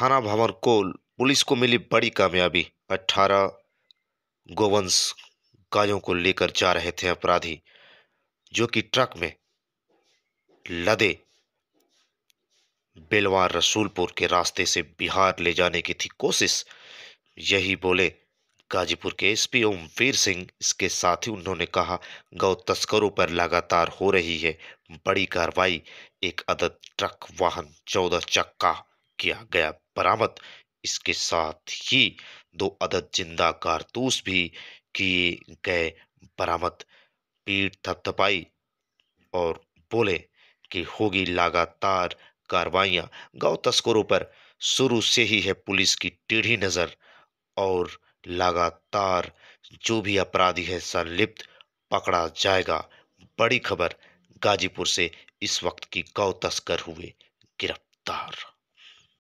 थाना कोल पुलिस को मिली बड़ी कामयाबी 18 गोवंश गायों को लेकर जा रहे थे अपराधी जो कि ट्रक में लदे बेलवार रसूलपुर के रास्ते से बिहार ले जाने की थी कोशिश यही बोले गाजीपुर के एसपी ओमवीर सिंह इसके साथ ही उन्होंने कहा गौ तस्करों पर लगातार हो रही है बड़ी कार्रवाई एक अदद ट्रक वाहन चौदह चक्का किया गया बरामद इसके साथ ही दो अदद जिंदा कारतूस भी किए गए बरामद पीठ थपथपाई और बोले कि होगी लगातार कार्रवाइयाँ गौ तस्करों पर शुरू से ही है पुलिस की टेढ़ी नज़र और लगातार जो भी अपराधी है संलिप्त पकड़ा जाएगा बड़ी खबर गाजीपुर से इस वक्त की गौ तस्कर हुए गिरफ्तार